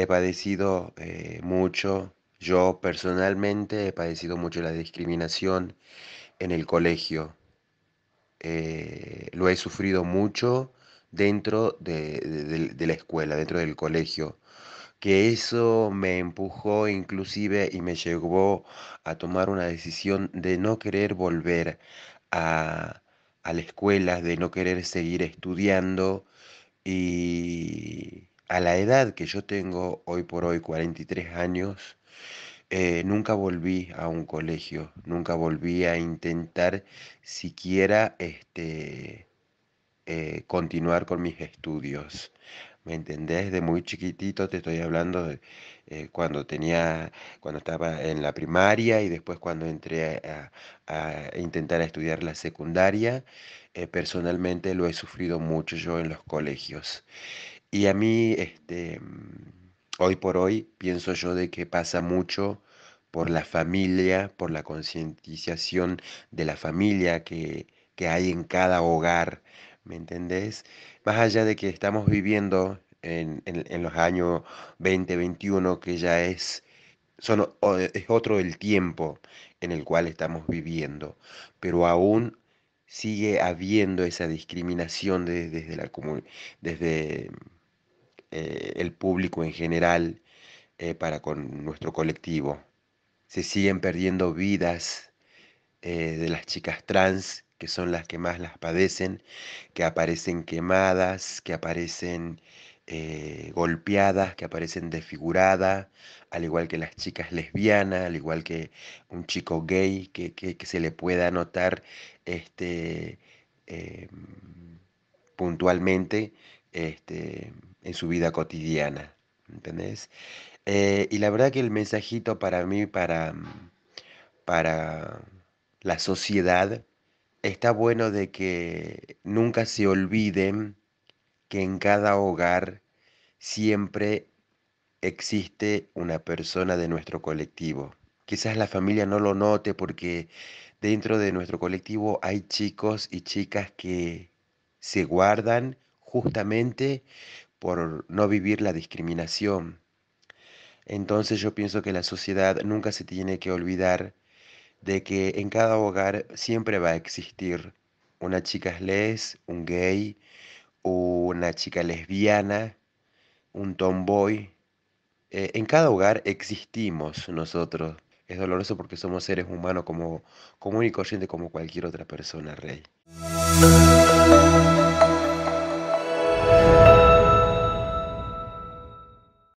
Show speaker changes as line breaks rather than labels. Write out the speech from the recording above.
he padecido eh, mucho, yo personalmente he padecido mucho la discriminación en el colegio. Eh, lo he sufrido mucho dentro de, la escuela, dentro del colegio, que eso me empujó inclusive y me llevó a tomar una decisión de no querer volver a, a la escuela, de no querer seguir estudiando y a la edad que yo tengo, hoy por hoy 43 años, eh, nunca volví a un colegio, nunca volví a intentar siquiera este, eh, continuar con mis estudios. ¿Me entendés? De muy chiquitito te estoy hablando de eh, cuando tenía, cuando estaba en la primaria y después cuando entré a, a intentar estudiar la secundaria. personalmente lo he sufrido mucho yo en los colegios. Y a mí, este, hoy por hoy, pienso yo de que pasa mucho por la familia, por la concientización de la familia que, hay en cada hogar, ¿me entendés? Más allá de que estamos viviendo en, los años 2021, que ya es, son, es otro el tiempo en el cual estamos viviendo, pero aún sigue habiendo esa discriminación desde, la, desde eh, el público en general, eh, para con nuestro colectivo. Se siguen perdiendo vidas eh, de las chicas trans, que son las que más las padecen, que aparecen quemadas, que aparecen golpeadas, que aparecen desfiguradas, al igual que las chicas lesbianas, al igual que un chico gay, que, que se le pueda notar este em, puntualmente este, en su vida cotidiana. ¿Entendés? Eh, y la verdad que el mensajito para mí, para, para la sociedad, está bueno de que nunca se olviden que en cada hogar siempre existe una persona de nuestro colectivo. Quizás la familia no lo note porque dentro de nuestro colectivo hay chicos y chicas que se guardan justamente por no vivir la discriminación. Entonces yo pienso que la sociedad nunca se tiene que olvidar de que en cada hogar siempre va a existir una chica les, un gay, una chica lesbiana, un tomboy. Eh, en cada hogar existimos nosotros. Es doloroso porque somos seres humanos como común y corriente como cualquier otra persona, Rey.